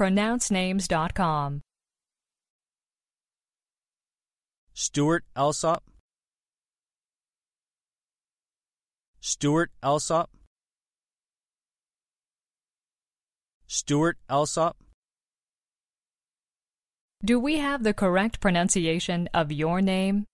pronouncenames.com. Stuart Elsop. Stuart Elsop. Stuart Elsop. Do we have the correct pronunciation of your name?